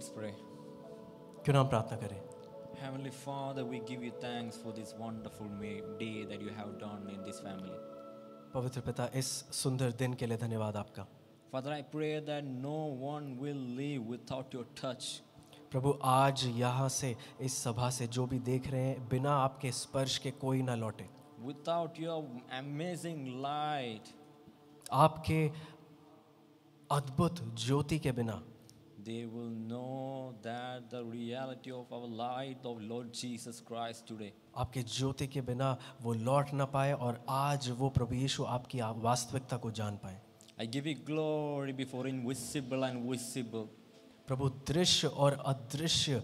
Let's pray. क्यों ना हम प्रार्थना करें Heavenly Father, we give you thanks for this wonderful day that you have done in this family. पवित्र पिता इस सुंदर दिन के लिए धन्यवाद आपका Father, I pray that no one will leave without your touch. प्रभु आज यहाँ से इस सभा से जो भी देख रहे हैं बिना आपके स्पर्श के कोई ना लौटे Without your amazing light, आपके अद्भुत ज्योति के बिना they will know that the reality of our light of Lord Jesus Christ today. आपके ज्योति के बिना वो लौट ना पाए और आज वो प्रभु यीशु आपकी वास्तविकता को जान पाए I give you glory before invisible and visible. प्रभु दृश्य और अदृश्य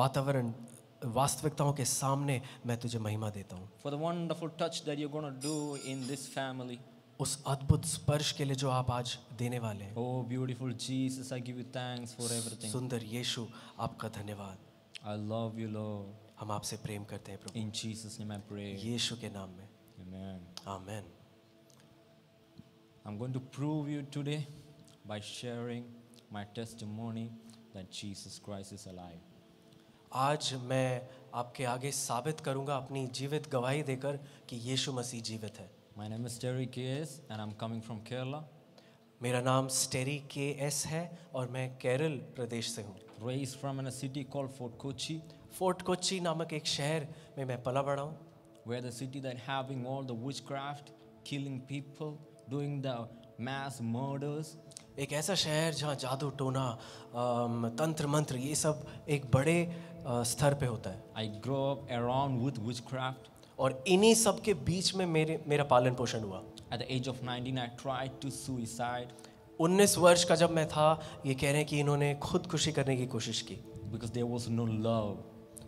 वातावरण वास्तविकताओं के सामने मैं तुझे महिमा देता हूँ For the wonderful touch that you're going to do in this family. उस अद्भुत स्पर्श के लिए जो आप आज देने वाले हैं oh beautiful Jesus I give you thanks for everything सुंदर यीशु आपका धन्यवाद आई लव यू लॉर्ड हम आपसे प्रेम करते हैं प्रभु in Jesus name I pray Yeshu के नाम में amen amen I am going to prove you today by sharing my testimony that Jesus Christ is alive आज मैं आपके आगे साबित करूंगा अपनी जीवित गवाही देकर कि यीशु मसीह जीवित है My name is Terry K.S. and I'm coming from Kerala. मेरा नाम स्टेरी के एस है और मैं केरल प्रदेश से हूँ Raised from in a city called Fort Kochi, Fort Kochi नामक एक शहर में मैं पला बड़ा हूँ where the city that having all the witchcraft, killing people, doing the mass murders, एक ऐसा शहर जहाँ जादू टोना अम, तंत्र मंत्र ये सब एक बड़े अ, स्तर पे होता है I grew up around with witchcraft. और इन्हीं सब के बीच में मेरे मेरा पालन पोषण हुआ at the age of 19 I tried to suicide 19 वर्ष का जब मैं था ये कह रहे हैं कि इन्होंने खुदकुशी करने की कोशिश की because there was no love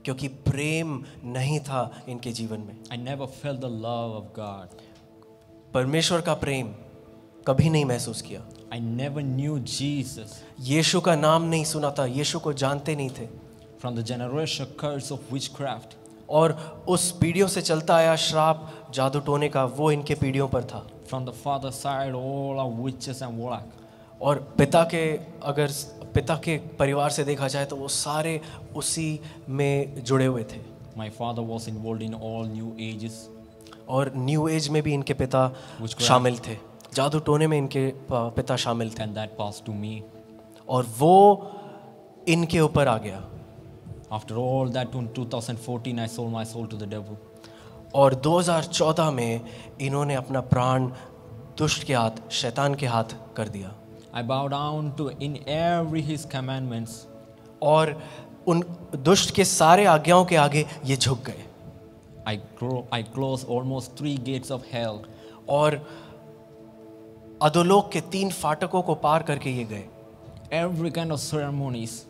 क्योंकि प्रेम नहीं था इनके जीवन में I never felt the love of God परमेश्वर का प्रेम कभी नहीं महसूस किया I never knew Jesus Yeshu का नाम नहीं सुना था यीशु को जानते नहीं थे from the generation of witchcraft और उस पीढ़ियों से चलता आया श्राप जादू टोने का वो इनके पीढ़ियों पर था from the father side all are witches and warlock और पिता के अगर पिता के परिवार से देखा जाए तो वो सारे उसी में जुड़े हुए थे my father was involved in all new ages और न्यू एज में भी इनके पिता शामिल थे जादू टोने में इनके पिता शामिल थे and that passed to me और वो इनके ऊपर आ गया After all that, in 2014, I sold my soul to the devil. और 2014 में इन्होंने अपना प्राण दुष्ट के हाथ शैतान के हाथ कर दिया I bow down to in every his commandments और उन दुष्ट के सारे आज्ञाओं के आगे ये झुक गए I I close almost three gates of hell और अधोलोक के तीन फाटकों को पार करके ये गए एवरी काइंड ऑफ सेरेमोनीज़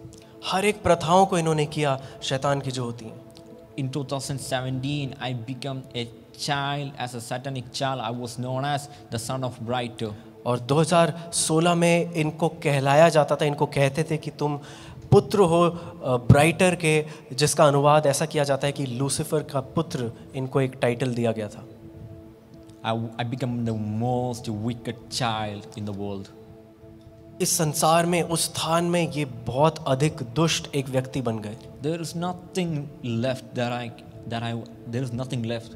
हर एक प्रथाओं को इन्होंने किया शैतान की जो होती हैं In 2017, I become a child as a satanic child I was known as the son of bright और 2016 में इनको कहलाया जाता था इनको कहते थे कि तुम पुत्र हो ब्राइटर के जिसका अनुवाद ऐसा किया जाता है कि लूसिफर का पुत्र इनको एक टाइटल दिया गया था I become the most most child in the world इस संसार में उस स्थान में ये बहुत अधिक दुष्ट एक व्यक्ति बन गए there is nothing left there I there I there is nothing left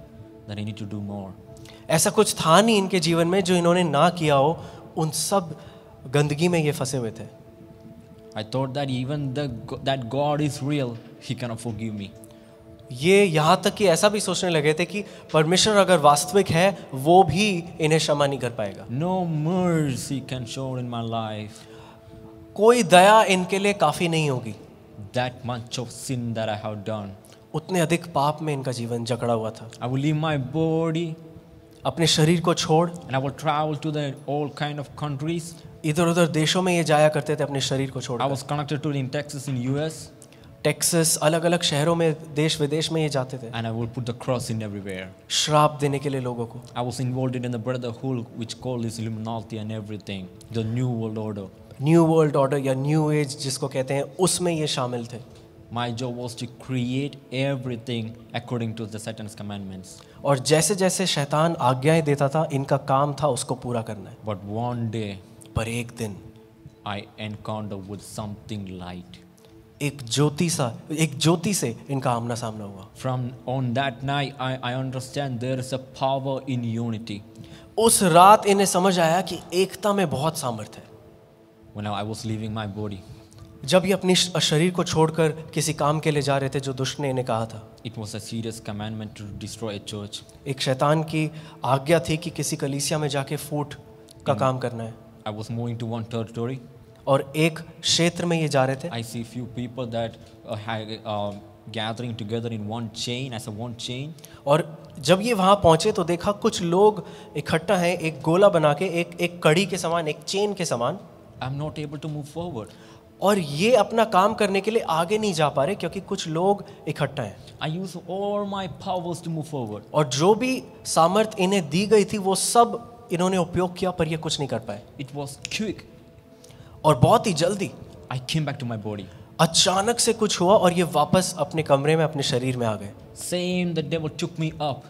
there I need to do more ऐसा कुछ था नहीं इनके जीवन में जो इन्होंने ना किया हो उन सब गंदगी में ये फंसे हुए थे I thought that even that God is real he can give me ये यहाँ तक कि ऐसा भी सोचने लगे थे कि परमेश्वर अगर वास्तविक है वो भी इन्हें क्षमा नहीं कर पाएगा no mercy can show in my life कोई दया इनके लिए काफी नहीं होगी that much of sin that I have done उतने अधिक पाप में इनका जीवन जकड़ा हुआ था I will leave my body अपने शरीर को छोड़ and I will travel to the all kind of countries इधर उधर देशों में ये जाया करते थे अपने शरीर को छोड़ I was connected to in Texas in US Texas अलग अलग शहरों में देश विदेश में ये जाते थे and I would put the cross in everywhere श्राप देने के लिए लोगों को I was involved in the brotherhood which called is Illuminati and everything the new world order new world order या न्यू एज जिसको कहते हैं उसमें ये शामिल थे my job was to create everything according to the Satan's commandments और जैसे जैसे शैतान आज्ञाएं देता था इनका काम था उसको पूरा करना है बट वन डे पर एक दिन I encounter with something light एक ज्योति सा एक ज्योति से इनका आमना सामना हुआ from on that night I I understand there is a power in unity उस रात इन्हें समझ आया कि एकता में बहुत सामर्थ्य है when I was leaving my body जब ये अपने शरीर को छोड़कर किसी काम के लिए जा रहे थे जो दुष्ट ने इन्हें कहा था it was a serious commandment to destroy church एक शैतान की आज्ञा थी कि किसी कलीसिया में जाके फूट का काम करना है I was moving to one territory और एक क्षेत्र में ये जा रहे थे I see few people that gathering together in one chain as a one chain और जब ये वहाँ पहुँचे तो देखा कुछ लोग इकट्ठा हैं एक गोला बना के एक एक कड़ी के समान एक चेन के समान I am not able to move forward और ये अपना काम करने के लिए आगे नहीं जा पा रहे क्योंकि कुछ लोग इकट्ठा हैं I use all my powers to move forward और जो भी सामर्थ्य इन्हें दी गई थी वो सब इन्होंने उपयोग किया पर ये कुछ नहीं कर पाए इट वॉज क्विक और बहुत ही जल्दी I came back to my body अचानक से कुछ हुआ और ये वापस अपने कमरे में अपने शरीर में आ गए same the devil took me up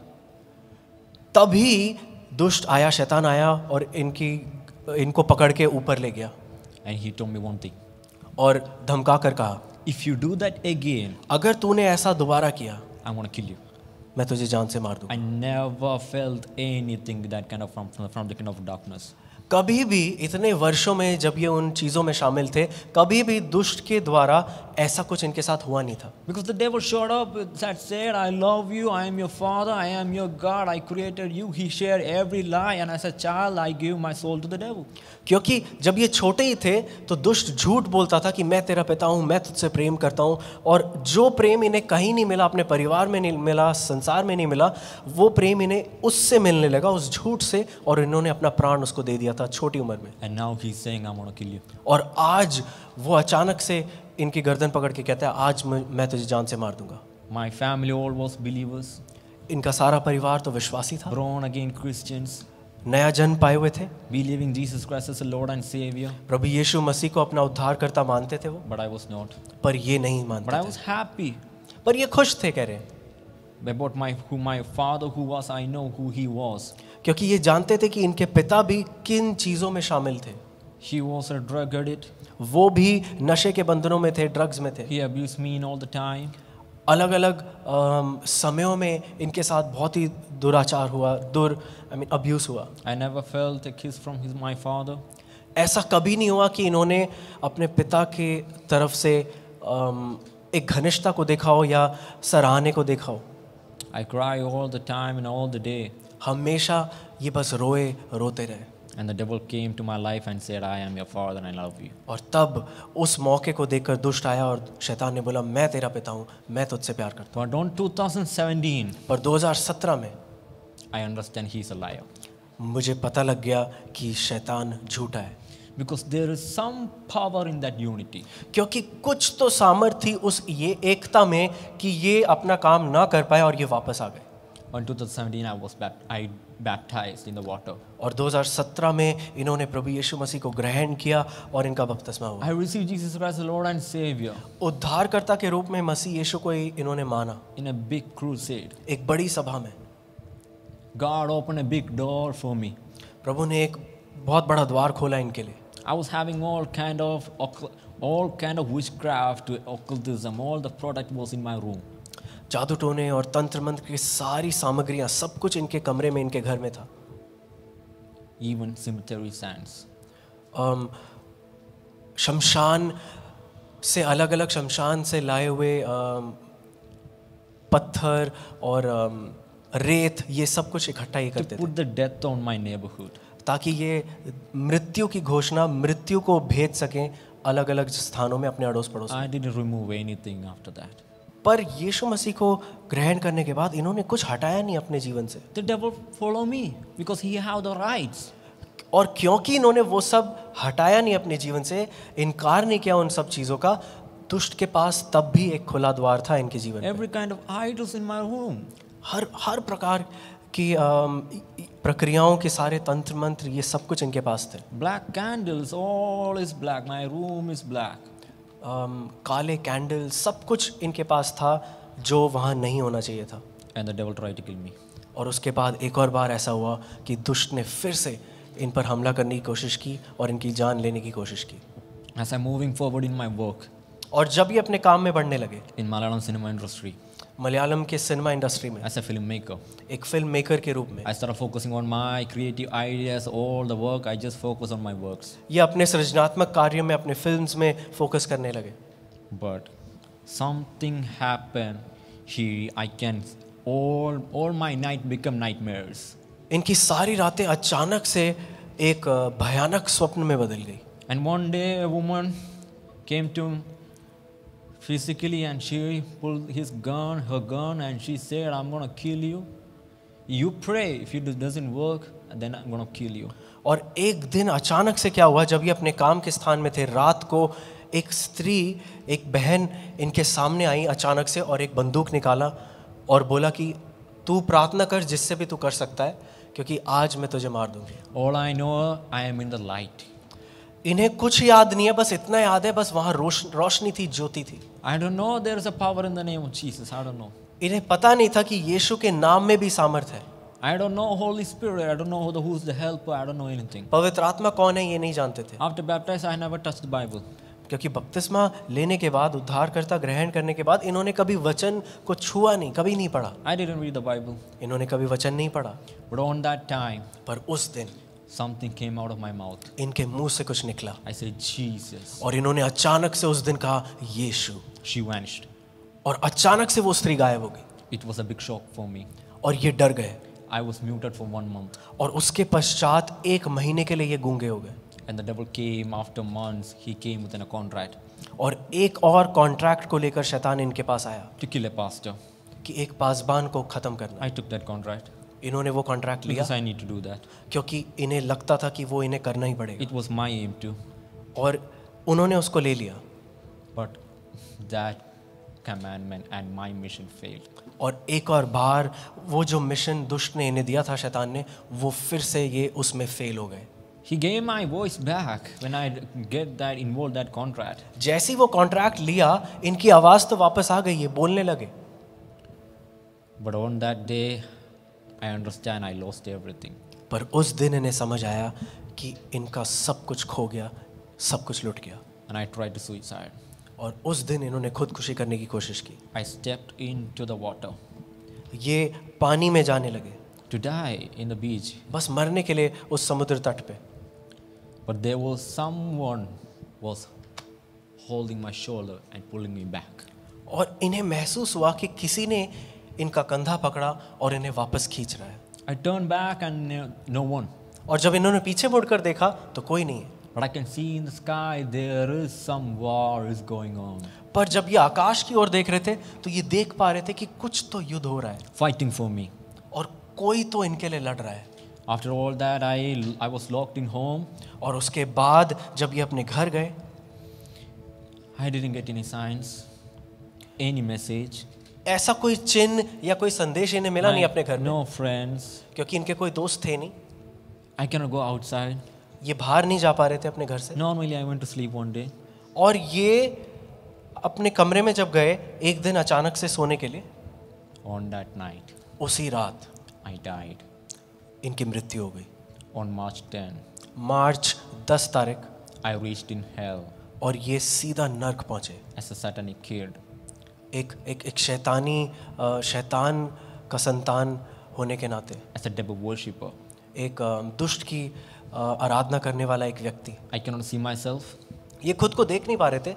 तभी दुष्ट आया शैतान आया और इनकी इनको पकड़ के ऊपर ले गया and he told me one thing और धमका कर कहा if you do that again अगर तूने ऐसा दोबारा किया आई वांट किल यू मैं तुझे जान से मार दूं I never felt anything that kind of from from the kind of darkness कभी भी इतने वर्षों में जब ये उन चीज़ों में शामिल थे कभी भी दुष्ट के द्वारा ऐसा कुछ इनके साथ हुआ नहीं था because the devil showed up that said I love you I am your father I am your God I created you he share every lie and as a child I give my soul to the devil क्योंकि जब ये छोटे ही थे तो दुष्ट झूठ बोलता था कि मैं तेरा पिता हूँ मैं तुझसे प्रेम करता हूँ और जो प्रेम इन्हें कहीं नहीं मिला अपने परिवार में नहीं मिला संसार में नहीं मिला वो प्रेम इन्हें उससे मिलने लगा उस झूठ से और इन्होंने अपना प्राण उसको दे दिया था छोटी उम्र में और आज वो अचानक से इनकी गर्दन पकड़ के कहता है आज मैं तुझे जान से मार दूंगा my family all was believers इनका सारा परिवार तो विश्वासी था ब्रॉन अगेन क्रिश्चियंस नया जन पाए हुए थे believing Jesus Christ as Lord and saviour प्रभु यीशु मसीह को अपना उद्धारकर्ता मानते थे वो बट आई वाज नॉट पर ये नहीं मानते बट आई वाज हैप्पी पर ये खुश थे कह रहे हैं but my who my father who was I know who he was क्योंकि ये जानते थे कि इनके पिता भी किन चीजों में शामिल थे he was a drug addict वो भी नशे के बंधनों में थे ड्रग्स में थे he abuse me in all the time अलग अलग समयों में इनके साथ बहुत ही दुराचार हुआ दुर आई मीन अब्यूज़ हुआ I never felt kiss from his my father ऐसा कभी नहीं हुआ कि इन्होंने अपने पिता के तरफ से um, एक घनिष्ठता को देखा हो या सराहने को देखा हो I cry all the time in all the day हमेशा ये बस रोए रोते रहे And the devil came to my life and said, I am your father and I love you. और तब उस मौके को देखकर दुष्ट आया और शैतान ने बोला मैं तेरा पिता हूँ मैं तुझसे प्यार करता हूँ But don't 2017, पर 2017 में I understand he is a liar. मुझे पता लग गया कि शैतान झूठा है Because there is some power in that unity. क्योंकि कुछ तो सामर्थ्य उस ये एकता में कि ये अपना काम ना कर पाए और ये वापस आ गए in 2017 I was bapt- I baptized in the water. और 2017 में इन्होंने प्रभु यीशु मसीह को ग्रहण किया और इनका बपतिस्मा हुआ I received Jesus Christ as the Lord and Savior उद्धारकर्ता के रूप में मसीह यीशु को इन्होंने माना in a big crusade. एक बड़ी सभा में God opened a big door for me. प्रभु ने एक बहुत बड़ा द्वार खोला इनके लिए I was having all kind of all kind of witchcraft, occultism, all the product was in my room. जादू टोने और तंत्र मंत्र की सारी सामग्रियां सब कुछ इनके कमरे में इनके घर में था इवन सिमटरी सैंड्स Um, शमशान से अलग अलग शमशान से लाए हुए um, पत्थर और um, रेत ये सब कुछ इकट्ठा ही करते put the death on my ताकि ये मृत्यु की घोषणा मृत्यु को भेज सकें अलग अलग स्थानों में अपने अड़ोस पड़ोस I didn't remove anything after that. पर यीशु मसीह को ग्रहण करने के बाद इन्होंने कुछ हटाया नहीं अपने जीवन से the devil follow me because he have the rights और क्योंकि इन्होंने वो सब हटाया नहीं अपने जीवन से इनकार नहीं किया उन सब चीज़ों का दुष्ट के पास तब भी एक खुला द्वार था इनके जीवन every kind of idols in my home हर हर प्रकार की प्रक्रियाओं के सारे तंत्र मंत्र ये सब कुछ इनके पास थे black candles all is black my room is black Um, काले कैंडल सब कुछ इनके पास था जो वहाँ नहीं होना चाहिए था and the devil try to kill me और उसके बाद एक और बार ऐसा हुआ कि दुष्ट ने फिर से इन पर हमला करने की कोशिश की और इनकी जान लेने की कोशिश की as I moving forward in my work और जब ये अपने काम में बढ़ने लगे in Malayalam cinema industry Malayalam के सिनेमा इंडस्ट्री में एज अ फिल्म मेकर एक फिल्म मेकर के रूप में I start focusing on my creative ideas all the work I just focus on my works ये अपने सृजनात्मक कार्यों में अपने फिल्म्स में फोकस करने लगे but something happen he I can all all my night become nightmares इनकी सारी रातें अचानक से एक भयानक स्वप्न में बदल गई and one day woman came to physically and she pulled his gun, her gun, and she said, I'm going to kill you. You pray, if it doesn't work, then I'm going to kill you. और एक दिन अचानक से क्या हुआ जब ये अपने काम के स्थान में थे रात को एक स्त्री एक बहन इनके सामने आई अचानक से और एक बंदूक निकाला और बोला कि तू प्रार्थना कर जिससे भी तू कर सकता है क्योंकि आज मैं तुझे मार दूंगी all I know I am in the light इन्हें कुछ याद नहीं है बस इतना याद है बस वहां रोशनी थी ज्योति थी I don't know there is a power in the name of Jesus I don't know इन्हें पता नहीं था कि यीशु के नाम में भी सामर्थ है I don't know Holy Spirit. I don't know the, who's the helper. I don't know anything. पवित्र आत्मा कौन है ये नहीं जानते थे. After baptism, I never touched the Bible. क्योंकि बपतिस्मा लेने के बाद उद्धारकर्ता ग्रहण करने के बाद इन्होंने कभी वचन को छुआ नहीं कभी नहीं पढ़ा I didn't read the Bible इन्होंने कभी वचन नहीं पढ़ा बट ऑन दैट टाइम पर उस दिन something came out of my mouth इनके मुंह से कुछ निकला i said jesus और इन्होंने अचानक से उस दिन कहा यीशु she vanished और अचानक से वो स्त्री गायब हो गई it was a big shock for me और ये डर गए I was muted for one month. और उसके पश्चात एक महीने के लिए ये गूंगे हो गए And the devil came after months. He came within a contract. और एक और कॉन्ट्रैक्ट को लेकर शैतान इनके पास आया To kill a pastor. कि एक पासबान को खत्म करना I took that contract. इन्होंने वो कॉन्ट्रैक्ट लिया I need to do that क्योंकि इन्हें लगता था कि वो इन्हें करना ही पड़ेगा it was my aim to और उन्होंने उसको ले लिया but that commandment and my mission failed. और एक और बार वो जो मिशन दुष्ट ने इन्हें दिया था शैतान ने वो फिर से ये उसमें फेल हो गए He gave my voice back when I get that involved that contract. जैसे ही वो कॉन्ट्रैक्ट लिया इनकी आवाज तो वापस आ गई है बोलने लगे But on that day I understand I lost everything पर उस दिन इन्हें समझ आया कि इनका सब कुछ खो गया सब कुछ लुट गया and I try to suicide और उस दिन इन्होंने खुदकुशी करने की कोशिश की I stepped in to the water ये पानी में जाने लगे to die in the beach बस मरने के लिए उस समुद्र तट पे but there was someone was holding my shoulder and pulling me back और इन्हें महसूस हुआ कि किसी ने इनका कंधा पकड़ा और इन्हें वापस खींच रहा है I turn back and no one और जब इन्होंने पीछे मुड़कर देखा तो कोई नहीं है But I can see in the sky there is some war is going on. पर जब ये आकाश की ओर देख रहे थे तो ये देख पा रहे थे कि कुछ तो युद्ध हो रहा है. Fighting for me. और कोई तो इनके लिए लड़ रहा है. After all that I I was locked in home. और उसके बाद जब ये अपने घर गए. I didn't get any signs, any message. ऐसा कोई चिन्ह या कोई संदेश इन्हें मिला My, नहीं अपने घर में नो no फ्रेंड्स क्योंकि इनके कोई दोस्त थे नहीं आई कैन गो आउटसाइड ये बाहर नहीं जा पा रहे थे अपने घर से normally I want to sleep one day और ये अपने कमरे में जब गए एक दिन अचानक से सोने के लिए ऑन दैट नाइट उसी रात आई डाइड इनकी मृत्यु हो गई ऑन मार्च टेन मार्च दस तारीख आई रीच इन हेल और ये सीधा नर्क पहुंचे एज अ सैटेनिक किड एक एक एक शैतानी शैतान का संतान होने के नाते as a devil worshipper एक दुष्ट की आराधना करने वाला एक व्यक्ति I cannot see myself ये खुद को देख नहीं पा रहे थे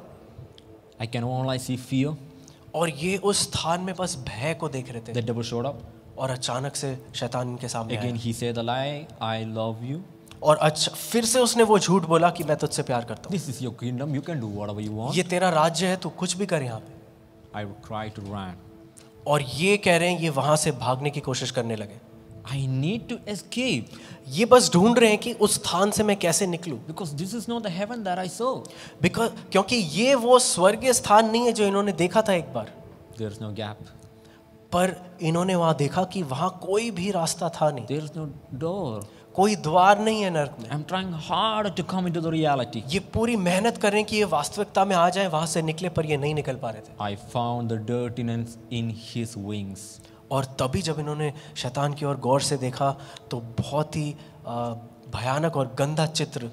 I can only see fear और ये उस स्थान में बस भय को देख रहे थे the devil showed up और अचानक से शैतान इनके सामने again he said the lie I love you और अच्छा फिर से उसने वो झूठ बोला कि मैं तुझसे प्यार करता हूँ ये तेरा राज्य है तू कुछ भी कर यहाँ पे I would try to run. और ये कह रहे हैं ये वहां से भागने की कोशिश करने लगे I need to escape. ये बस ढूंढ रहे हैं कि उस स्थान से मैं कैसे निकलूं Because this is not the heaven that I saw. Because क्योंकि ये वो स्वर्गीय स्थान नहीं है जो इन्होंने देखा था एक बार There is no gap. पर इन्होंने वहां देखा कि वहां कोई भी रास्ता था नहीं There is no door. कोई द्वार नहीं है नरक में I am trying hard to come into the reality ये पूरी मेहनत कर रहे हैं कि ये वास्तविकता में आ जाए वहां से निकले पर ये नहीं निकल पा रहे थे I found the dirtiness in his wings और तभी जब इन्होंने शैतान की ओर गौर से देखा तो बहुत ही भयानक और गंदा चित्र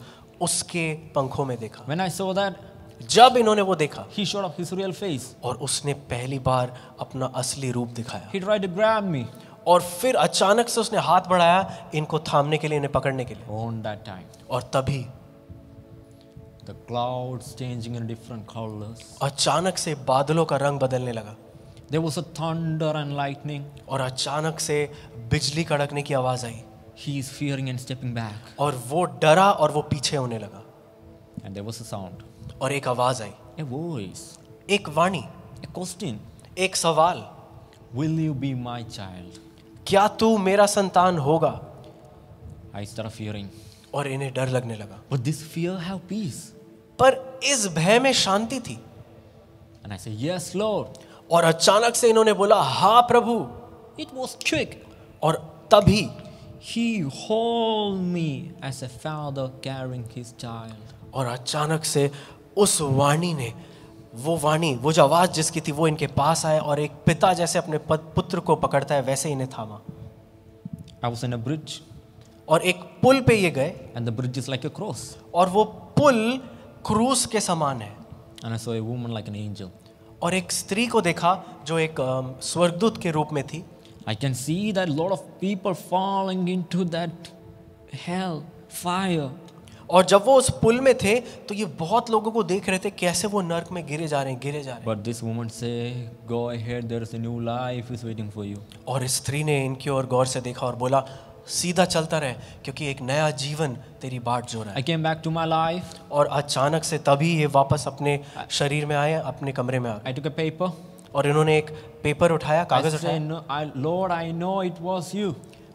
उसके पंखों में देखा व्हेन आई सॉ दैट जब इन्होंने वो देखा he showed off his real face और उसने पहली बार अपना असली रूप दिखाया he tried to grab me और फिर अचानक से उसने हाथ बढ़ाया इनको थामने के लिए इन्हें पकड़ने के लिए ऑन दैट टाइम और तभी the clouds changing in different colours अचानक से बादलों का रंग बदलने लगा there was a thunder and lightning और अचानक से बिजली कड़कने की आवाज आई he is fearing and stepping back और वो डरा और वो पीछे होने लगा and there was a sound और एक आवाज आई ए वॉइस एक वाणी ए क्वेश्चन एक सवाल will you be my child क्या तू मेरा संतान होगा आई स्टार्ट फियरिंग और इन्हें डर लगने लगा but this fear have peace पर इस भय में शांति थी एंड आई से यस लॉर्ड और अचानक से इन्होंने बोला हा प्रभु इट वाज क्विक और तभी he hold me as a father carrying his child और अचानक से उस वाणी ने वो वाणी वो जो आवाज़ जिसकी थी वो इनके पास आए और एक पिता जैसे अपने पुत्र को पकड़ता है वैसे इन्हें थामा ब्रिज और एक पुल पे ये गए and the bridge is like a cross और वो पुल क्रूस के समान है and I saw a woman like an angel और एक स्त्री को देखा जो एक स्वर्गदूत के रूप में थी I can see that lot of people following into that hell fire और जब वो उस पुल में थे तो ये बहुत लोगों को देख रहे थे कैसे वो नर्क में गिरे जा रहे हैं गिरे जा रहे हैं but this woman say go ahead there is a new life is waiting for you और इस स्त्री ने इनकी ओर गौर से देखा और बोला सीधा चलता रहे क्योंकि एक नया जीवन तेरी बाट जो रहा है I came back to my life और अचानक से तभी ये वापस अपने शरीर में आए अपने कमरे में आए आई टुक अ पेपर और इन्होंने एक पेपर उठाया कागज उठाया lord I know it was you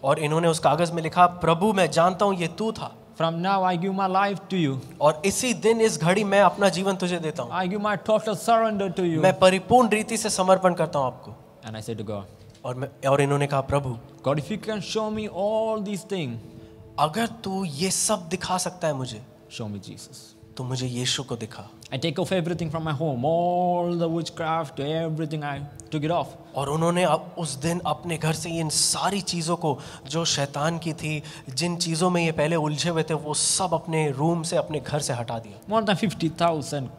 और इन्होंने उस कागज में लिखा प्रभु मैं जानता हूँ ये तू था From now I give my life to you. और इसी दिन इस घड़ी मैं अपना जीवन तुझे देता हूँ. I give my total surrender to you. मैं परिपूर्ण रीति से समर्पण करता हूँ आपको. And I said to God. और मैं और इन्होंने कहा प्रभु. God if you can show me all these things. अगर तू ये सब दिखा सकता है मुझे. Show me Jesus. तो मुझे यीशु को दिखा I take off everything from my home all the witchcraft everything I to get off और उन्होंने अब उस दिन अपने घर से इन सारी चीज़ों को जो शैतान की थी जिन चीज़ों में ये पहले उलझे हुए थे वो सब अपने रूम से अपने घर से हटा दिया more than 50000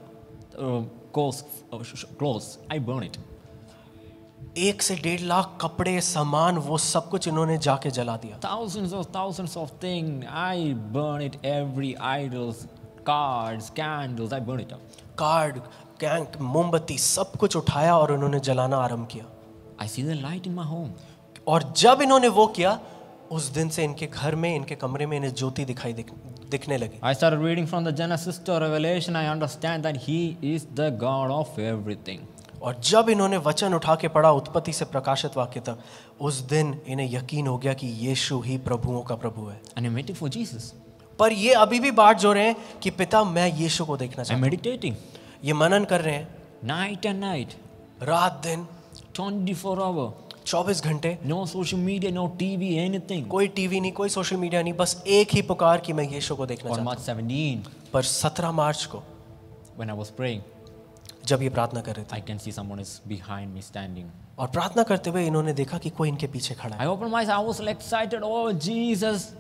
close I burn it एक से डेढ़ लाख कपड़े सामान वो सब कुछ इन्होंने जाके जला दिया thousands of thousands of thing I burn it every idols cards candles I burn it up card कैंक मोमबत्ती सब कुछ उठाया और उन्होंने जलाना आरंभ किया I see the light in my home और जब इन्होंने वो किया उस दिन से इनके घर में इनके कमरे में इन्हें ज्योति दिखाई दिखने लगी I start reading from the Genesis to Revelation I understand that he is the God of everything और जब इन्होंने वचन उठा के पढ़ा उत्पत्ति से प्रकाशित वाक्य तक उस दिन इन्हें यकीन हो गया कि यीशु ही प्रभुओं का प्रभु है and I met for Jesus पर ये अभी भी बाट जो रहे हैं कि पिता मैं यीशु को देखना चाहता हूं मेडिटेटिंग ये मनन कर रहे हैं नाइट एंड नाइट रात दिन 24 आवर 24 घंटे no social media no TV anything कोई टीवी नहीं कोई सोशल मीडिया नहीं बस एक ही पुकार कि मैं यीशु को देखना चाहता मार्च 17 पर 17 मार्च को व्हेन आई वाज प्रेइंग जब ये प्रार्थना कर रहे थे I can see someone is behind me standing और प्रार्थना करते हुए इन्होंने देखा कि कोई इनके पीछे खड़ा है I open my eye was excited oh Jesus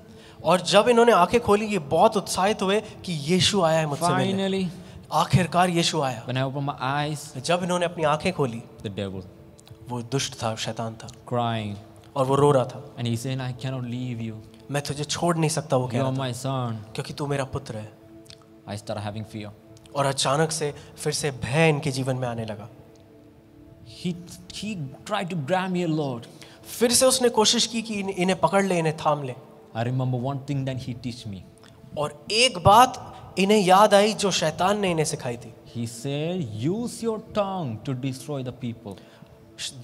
और जब इन्होंने आंखें खोली ये बहुत उत्साहित हुए कि यीशु आया है मुझसे मिलने आखिरकार यीशु आया When I opened my eyes, जब इन्होंने अपनी आंखें खोली the devil, वो दुष्ट था शैतान था crying, और वो रो रहा था and he said, I cannot leave you. मैं तुझे छोड़ नहीं सकता वो कह रहा था क्योंकि तू मेरा पुत्र है I started having fear. और अचानक से फिर से भय इनके जीवन में आने लगा he, he tried to grab me, Lord. फिर से उसने कोशिश की कि इन्हें पकड़ ले इन्हें थाम ले I remember one thing then he teach me और एक बात इन्हें याद आई जो शैतान ने इन्हें सिखाई थी he say use your tongue to destroy the people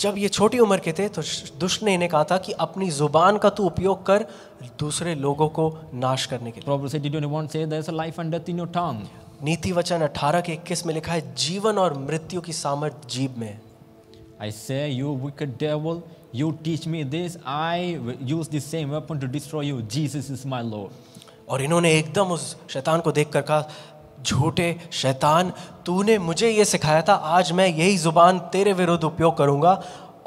जब ये छोटी उम्र के थे तो दुष्ट ने इन्हें कहा था कि अपनी जुबान का तू उपयोग कर दूसरे लोगों को नाश करने के लिए लाइफ इन योर नीति वचन 18 के 21 में लिखा है जीवन और मृत्यु की सामर्थ जीव में I say you wicked devil you teach me this I use this same weapon to destroy you Jesus is my lord और इन्होंने एकदम उस शैतान को देख कर कहा झूठे शैतान तूने मुझे ये सिखाया था आज मैं यही जुबान तेरे विरुद्ध उपयोग करूंगा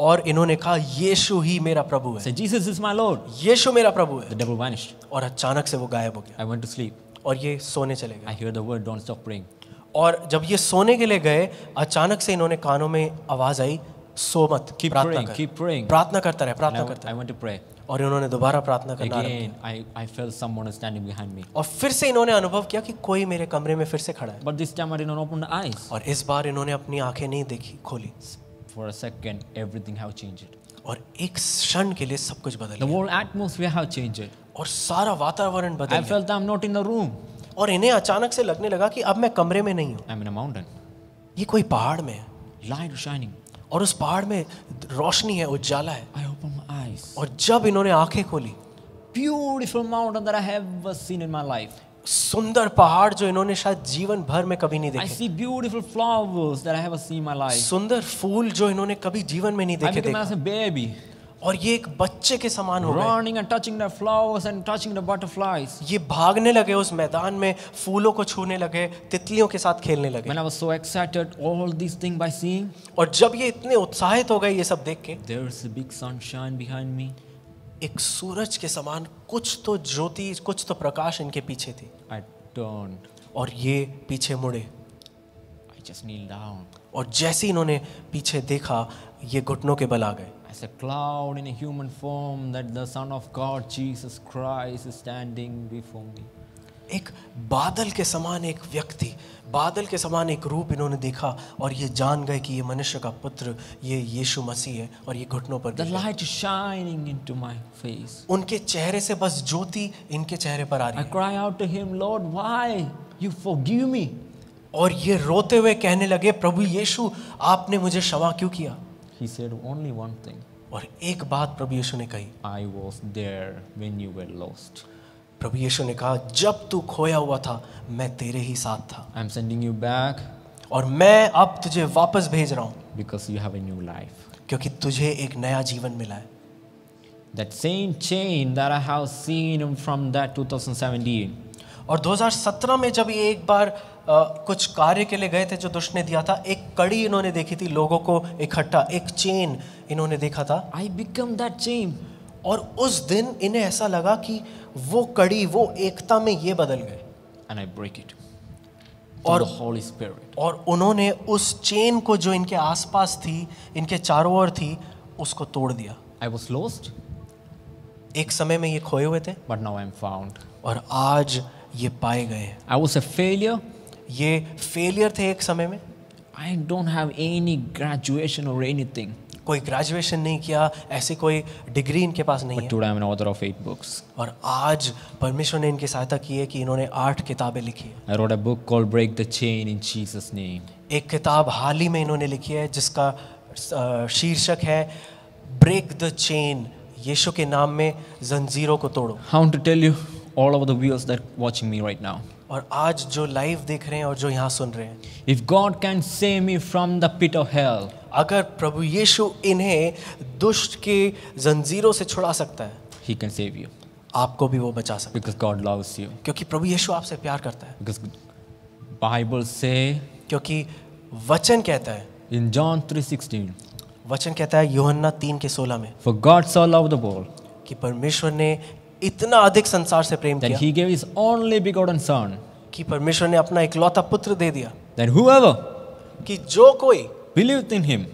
और इन्होंने कहा यीशु ही मेरा प्रभु है जीसस इज माय लॉर्ड यीशु मेरा प्रभु है द डेविल वैनिश्ड और अचानक से वो गायब हो गया आई वेंट टू स्लीप और ये सोने चले गए I hear the word don't stop praying और जब ये सोने के लिए गए अचानक से इन्होंने कानों में आवाज आई सो मत प्रार्थना करता रहे प्रार्थना करता रहे और इन्होंने दोबारा प्रार्थना करना Again, I, I और फिर से इन्होंने अनुभव किया कि कोई मेरे कमरे में फिर से खड़ा है But this time I didn't open the eyes. और इस बार इन्होंने अपनी आंखें नहीं देखी खोली For a second, everything have changed. और एक क्षण के लिए सब कुछ बदल गया और सारा वातावरण बदल गया I felt I'm not in the room. और इन्हें अचानक से लगने लगा कि अब मैं कमरे में नहीं हूँ ये कोई पहाड़ में है लाइट शाइनिंग और उस पहाड़ में रोशनी है उजाला है और जब इन्होंने आंखें खोली beautiful mountain that seen in my life सुंदर पहाड़ जो इन्होंने शायद जीवन भर में कभी नहीं देखे सी ब्यूटीफुल फ्लावर्स लाइफ सुंदर फूल जो इन्होंने कभी जीवन में नहीं देखे देखे और ये एक बच्चे के समान हो रनिंग ये भागने लगे उस मैदान में फूलों को छूने लगे तितलियों के साथ खेलने लगे व्हेन आई और जब ये इतने उत्साहित हो गए ये सब देख के there is a big behind me एक सूरज के समान कुछ तो ज्योति कुछ तो प्रकाश इनके पीछे थी आई टर्न और ये पीछे मुड़े आई जस्ट नील डाउन और जैसे इन्होंने पीछे देखा ये घुटनों के बल आ गए as a cloud in a human form that the Son of God Jesus Christ is standing before me. एक बादल के समान एक व्यक्ति बादल के समान एक रूप इन्होंने देखा और ये जान गए कि ये मनुष्य का पुत्र ये यीशु मसीह है और ये घुटनों पर The light shining into my face. उनके चेहरे से बस ज्योति इनके चेहरे पर आ रही है. I cry out to him, Lord, why you forgive me? और ये रोते हुए कहने लगे प्रभु यीशु आपने मुझे क्षमा क्यों किया He said only one thing. और एक बात प्रभु यीशु ने कही I was there when you were lost प्रभु यीशु ने कहा जब तू खोया हुआ था मैं तेरे ही साथ था I am sending you back और मैं अब तुझे वापस भेज रहा हूँ because you have a new life क्योंकि तुझे एक नया जीवन मिला है That same chain that I have seen from that 2017 और 2017 में जब ये एक बार आ, कुछ कार्य के लिए गए थे जो दुष्ट ने दिया था एक कड़ी इन्होंने देखी थी लोगों को इकट्ठा एक, एक चेन इन्होंने देखा था आई बिकम दैट चेन और उस दिन इन्हें ऐसा लगा कि वो कड़ी वो एकता में ये बदल गए एंड आई ब्रेक इट और होली स्पिरिट और उन्होंने उस चेन को जो इनके आसपास थी इनके चारों ओर थी उसको तोड़ दिया आई वॉज लोस्ट एक समय में ये खोए हुए थे but now I am found और आज ये पाए गए आई वॉज अ फेलियर ये फेलियर थे एक समय में I don't have any graduation और एनी थिंग कोई ग्रेजुएशन नहीं किया ऐसे कोई डिग्री इनके पास नहीं But है ऑथर ऑफ एट बुक्स और आज परमेश्वर ने इनकी सहायता की है कि इन्होंने आठ किताबें लिखी I wrote a book called break the chain in Jesus name एक किताब हाल ही में इन्होंने लिखी है जिसका शीर्षक है ब्रेक द चेन यीशु के नाम में जंजीरों को तोड़ो how to tell you all over the viewers that are watching me right now. और आज जो लाइव देख रहे हैं और जो यहाँ सुन रहे हैं If God can save me from the pit of hell, अगर प्रभु यीशु इन्हें दुष्ट के जंजीरों से छुड़ा सकता है He can save you. आपको भी वो बचा सकता Because God loves you. क्योंकि प्रभु यीशु आपसे प्यार करता है Because Bible say क्योंकि वचन कहता है In John 3:16 वचन कहता है यूहन्ना 3 के 16 में For God so loved the world कि परमेश्वर ने इतना अधिक संसार से प्रेम किया he gave his only begotten son कि परमेश्वर ने अपना इकलौता पुत्र दे दिया देन हूएवर कि जो कोई बिलीव इन हिम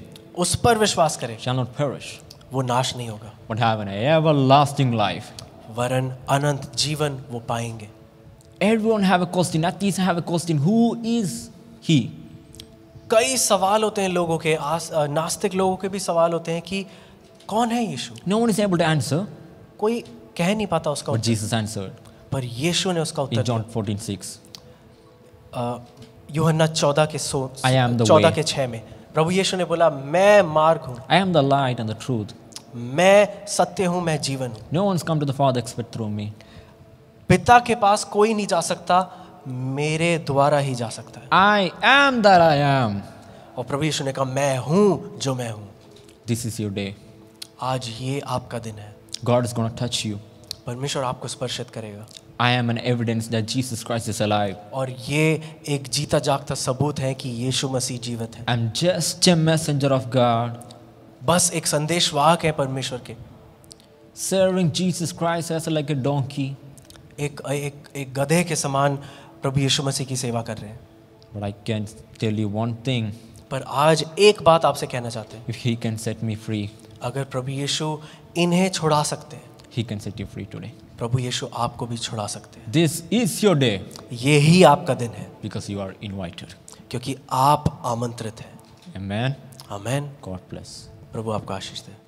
उस पर विश्वास करे शैल नॉट पेरिश वो नाश नहीं होगा but have an everlasting life वरन अनंत जीवन वो पाएंगे everyone have a question at this have a question who is he कई सवाल होते हैं लोगों के आस, नास्तिक लोगों के भी सवाल होते हैं कि कौन है यीशु no one is able to answer कोई कह नहीं पाता उसका उत्तर जीसस आंसर पर यीशु ने उसका उत्तर जॉन John 14:6. यूहन्ना 14 के 14 के 6 में प्रभु यीशु ने बोला मैं मार्ग हूं I am the light and the truth मैं सत्य हूं मैं जीवन no one come to the father expect through me पिता के पास कोई नहीं जा सकता मेरे द्वारा ही जा सकता है I am that I am और प्रभु यीशु ने कहा मैं हूं जो मैं हूं दिस इज योर डे आज ये आपका दिन है God is going to touch you. परमेश्वर आपको स्पर्शित करेगा I am an evidence that Jesus Christ is alive. और ये एक जीता जागता सबूत है कि यीशु मसीह जीवित है I'm just a messenger of God. बस एक संदेशवाहक है परमेश्वर के Serving Jesus Christ as like a donkey. एक एक एक गधे के समान प्रभु यीशु मसीह की सेवा कर रहे हैं But I can tell you one thing. पर आज एक बात आपसे कहना चाहते हैं If he can set me free. अगर प्रभु यीशु इन्हें छुड़ा सकते हैं He can set you free today. प्रभु यीशु आपको भी छुड़ा सकते हैं This is your day. यही आपका दिन है Because you are invited. क्योंकि आप आमंत्रित हैं Amen. Amen. God bless. प्रभु आपका आशीष दे